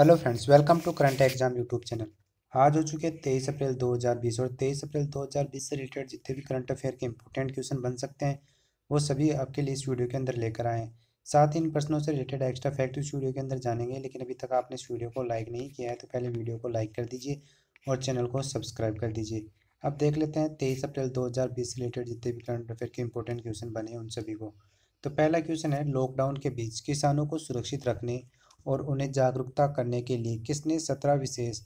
hello friends welcome to current exam YouTube channel आज हो चुके हैं तेईस अप्रैल 2020 और तेईस अप्रैल 2020 से रिलेटेड जितने भी करंट अफेयर के इंपॉर्टेंट क्वेश्चन बन सकते हैं वो सभी आपके लिए इस वीडियो के अंदर लेकर आए हैं साथ ही इन प्रश्नों से रिलेटेड एक्स्ट्रा फैक्ट इस वीडियो के अंदर जानेंगे लेकिन अभी तक आपने इस वीडियो को लाइक नहीं किया है तो पहले वीडियो को लाइक कर दीजिए और चैनल को सब्सक्राइब कर दीजिए अब देख लेते हैं तेईस अप्रैल दो से रिलेटेड जितने भी करंट अफेयर के इंपॉर्टेंट क्वेश्चन बने हैं उन सभी को तो पहला क्वेश्चन है लॉकडाउन के बीच किसानों को सुरक्षित रखने और उन्हें जागरूकता करने के लिए किसने सत्रह विशेष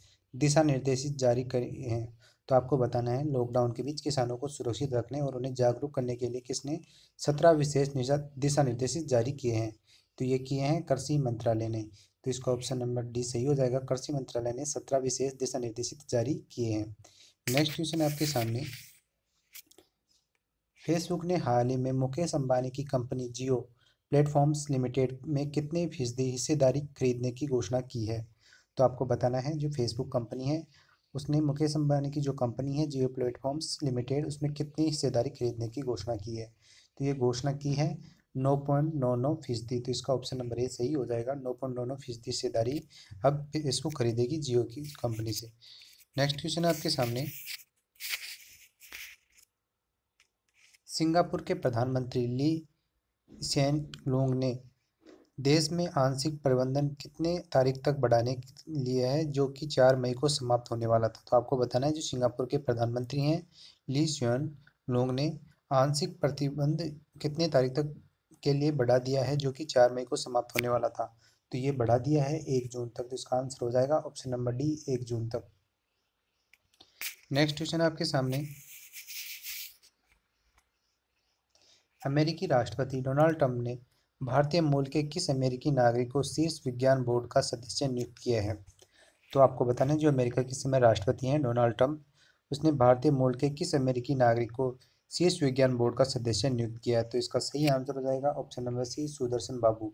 दिशा निर्देश जारी करे हैं तो आपको बताना है लॉकडाउन के बीच किसानों को सुरक्षित रखने और उन्हें जागरूक करने के लिए किसने सत्रह विशेष दिशा निर्देश जारी किए हैं तो ये किए हैं कृषि मंत्रालय ने तो इसका ऑप्शन नंबर डी सही हो जाएगा कृषि मंत्रालय ने सत्रह विशेष दिशा निर्देशित जारी किए हैं नेक्स्ट क्वेश्चन आपके सामने फेसबुक ने हाल ही में मुकेश अंबानी की कंपनी जियो प्लेटफॉर्म्स लिमिटेड में कितने फीसदी हिस्सेदारी खरीदने की घोषणा की है तो आपको बताना है जो फेसबुक कंपनी है उसने मुकेश अंबानी की जो कंपनी है जियो प्लेटफॉर्म्स लिमिटेड उसमें कितनी हिस्सेदारी खरीदने की घोषणा की है तो ये घोषणा की है नौ पॉइंट नौ नौ फीसदी तो इसका ऑप्शन नंबर ए सही हो जाएगा नौ पॉइंट नौ नौ फीसदी हिस्सेदारी अब इसको खरीदेगी जियो की कंपनी से नेक्स्ट क्वेश्चन है आपके सामने सिंगापुर के प्रधानमंत्री ली सैन लोंग ने देश में आंशिक प्रबंधन कितने तारीख तक बढ़ाने लिए है जो कि चार मई को समाप्त होने वाला था तो आपको बताना है जो सिंगापुर के प्रधानमंत्री हैं ली स्यून लोंग ने आंशिक प्रतिबंध कितने तारीख तक के लिए बढ़ा दिया है जो कि चार मई को समाप्त होने वाला था तो ये बढ़ा दिया है एक जून तक तो इसका आंसर हो जाएगा ऑप्शन नंबर डी एक जून तक नेक्स्ट क्वेश्चन आपके सामने अमेरिकी राष्ट्रपति डोनाल्ड ट्रंप ने भारतीय मूल के किस अमेरिकी नागरिक को शीर्ष विज्ञान बोर्ड का सदस्य नियुक्त किया है तो आपको बताना जो अमेरिका के समय राष्ट्रपति हैं डोनाल्ड ट्रंप उसने भारतीय मूल के किस अमेरिकी नागरिक को शीर्ष विज्ञान बोर्ड का सदस्य नियुक्त किया है तो इसका सही आंसर हो जाएगा option number C Sudarshan Babu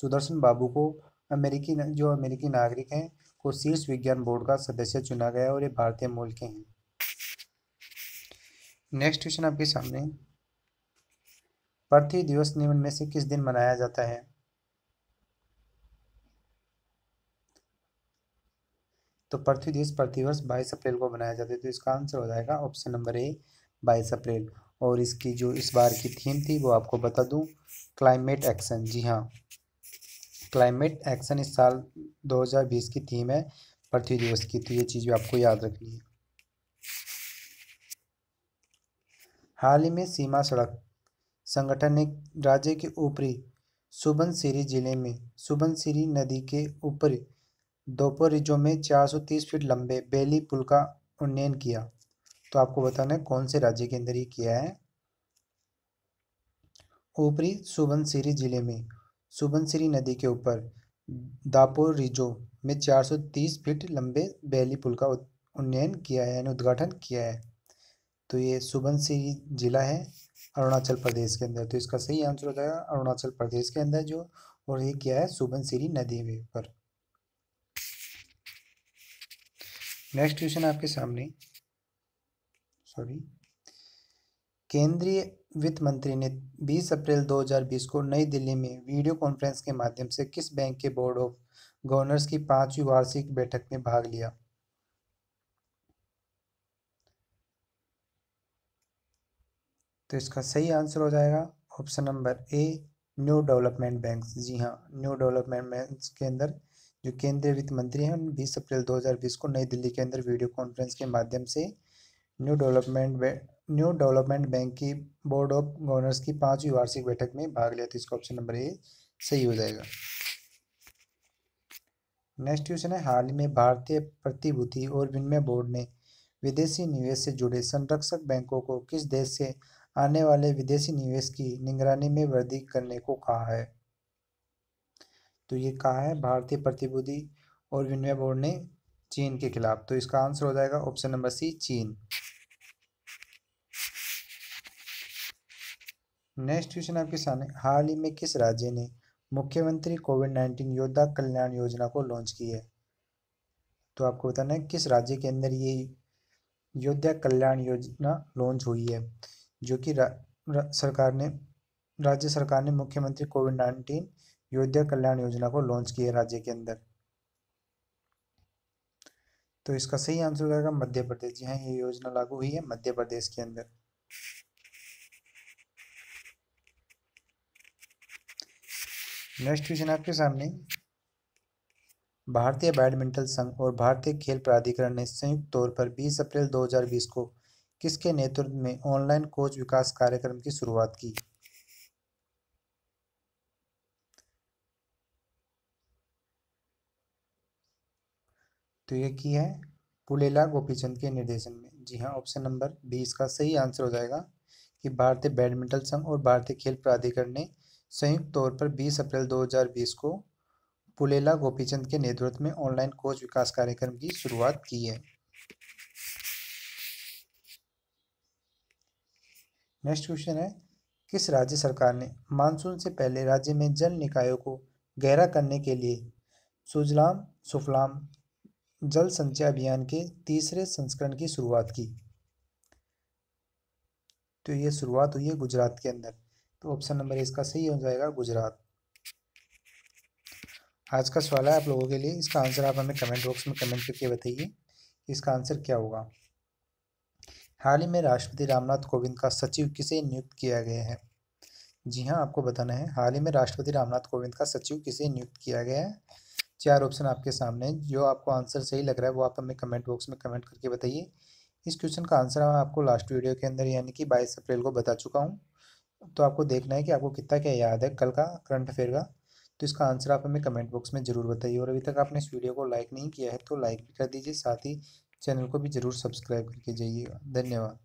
Sudarshan Babu को अमेरिकी जो अमेरिकी नागरिक हैं को शीर्ष विज्ञान बोर्ड का सदस्य चुना गया और ये भारतीय मूल के हैं नेक्स्ट क्वेश्चन आपके सामने पृथ्वी दिवस निम्न में से किस दिन मनाया जाता है तो पृथ्वी दिवस प्रतिवर्ष बाईस अप्रैल को मनाया जाता है तो इसका आंसर हो जाएगा ऑप्शन नंबर ए बाईस अप्रैल और इसकी जो इस बार की थीम थी वो आपको बता दूं क्लाइमेट एक्शन जी हाँ क्लाइमेट एक्शन इस साल 2020 की थीम है पृथ्वी दिवस की तो ये चीज़ भी आपको याद रखनी है हाल ही में सीमा सड़क संगठन ने राज्य के ऊपरी सुबनसिरी जिले में सुबनसिरी नदी के ऊपर दोपहरिजो में 430 फीट लंबे बेली पुल का उन्नयन किया तो आपको बताना है कौन से राज्य के अंदर ये किया है ऊपरी सुबनसिरी जिले में सुबनसिरी नदी के ऊपर दापोर रिजो में 430 फीट लंबे बेली पुल का उन्नयन किया है यानी उद्घाटन किया है तो ये सुबनसिरी जिला है अरुणाचल प्रदेश के अंदर तो इसका सही आंसर हो जाएगा अरुणाचल प्रदेश के अंदर जो और ये क्या है सुबनसिरी नदी में पर नेक्स्ट क्वेश्चन आपके सामने सॉरी केंद्रीय वित्त मंत्री ने 20 अप्रैल 2020 को नई दिल्ली में वीडियो कॉन्फ्रेंस के माध्यम से किस बैंक के बोर्ड ऑफ गवर्नर्स की पांचवी वार्षिक बैठक में भाग लिया तो इसका सही आंसर हो जाएगा option number A new development bank जी हाँ न्यू डेवलपमेंट बैंक के अंदर जो केंद्रीय वित्त मंत्री हैं बीस अप्रैल 2020 को नई दिल्ली के अंदर वीडियो कॉन्फ्रेंस के माध्यम से new development new development bank की बोर्ड ऑफ गवर्नर्स की पाँचवीं वार्षिक बैठक में भाग लिया तो इसका ऑप्शन नंबर ए सही हो जाएगा नेक्स्ट क्वेश्चन है हाल ही में भारतीय प्रतिभूति और विनिमय बोर्ड ने विदेशी निवेश से जुड़े संरक्षक बैंकों को किस देश से आने वाले विदेशी निवेश की निगरानी में वृद्धि करने को कहा है तो ये कहा है भारतीय प्रतिभूति और विनिमय बोर्ड ने चीन के खिलाफ तो इसका आंसर हो जाएगा ऑप्शन नंबर सी चीन नेक्स्ट क्वेश्चन आपके सामने हाल ही में किस राज्य ने मुख्यमंत्री कोविड नाइन्टीन योद्धा कल्याण योजना को लॉन्च की है तो आपको बताना है किस राज्य के अंदर ये योद्धा कल्याण योजना लॉन्च हुई है जो कि रा, रा, सरकार ने राज्य सरकार ने मुख्यमंत्री कोविड नाइन्टीन योद्धा कल्याण योजना को लॉन्च की है राज्य के अंदर तो इसका सही आंसर हो जाएगा मध्य प्रदेश जी हाँ ये योजना लागू हुई है मध्य प्रदेश के अंदर नेक्स्ट क्वेश्चन आपके सामने भारतीय बैडमिंटन संघ और भारतीय खेल प्राधिकरण ने संयुक्त तौर पर 20 अप्रैल 2020 को किसके नेतृत्व में ऑनलाइन कोच विकास कार्यक्रम की शुरुआत की तो ये की है पुलेला गोपीचंद के निर्देशन में जी हाँ ऑप्शन नंबर बी इसका सही आंसर हो जाएगा कि भारतीय बैडमिंटन संघ और भारतीय खेल प्राधिकरण ने संयुक्त तौर पर 20 अप्रैल 2020 को पुलेला गोपीचंद के नेतृत्व में ऑनलाइन कोच विकास कार्यक्रम की शुरुआत की है नेक्स्ट क्वेश्चन है किस राज्य सरकार ने मानसून से पहले राज्य में जल निकायों को गहरा करने के लिए सुजलाम सुफलाम जल संचय अभियान के तीसरे संस्करण की शुरुआत की तो ये शुरुआत हुई है गुजरात के अंदर तो ऑप्शन नंबर इसका सही हो जाएगा गुजरात आज का सवाल है आप लोगों के लिए इसका आंसर आप हमें कमेंट बॉक्स में कमेंट करके बताइए इसका आंसर क्या होगा हाल ही में राष्ट्रपति रामनाथ कोविंद का सचिव किसे नियुक्त किया गया है जी हाँ आपको बताना है हाल ही में राष्ट्रपति रामनाथ कोविंद का सचिव किसे नियुक्त किया गया है चार ऑप्शन आपके सामने जो आपको आंसर सही लग रहा है वो आप हमें कमेंट बॉक्स में कमेंट करके बताइए इस क्वेश्चन का आंसर मैं आपको लास्ट वीडियो के अंदर यानी कि बाईस अप्रैल को बता चुका हूँ तो आपको देखना है कि आपको कितना क्या याद है कल का करंट अफेयर का तो इसका आंसर आप हमें कमेंट बॉक्स में ज़रूर बताइए और अभी तक आपने इस वीडियो को लाइक नहीं किया है तो लाइक भी कर दीजिए साथ ही चैनल को भी ज़रूर सब्सक्राइब करके जाइएगा धन्यवाद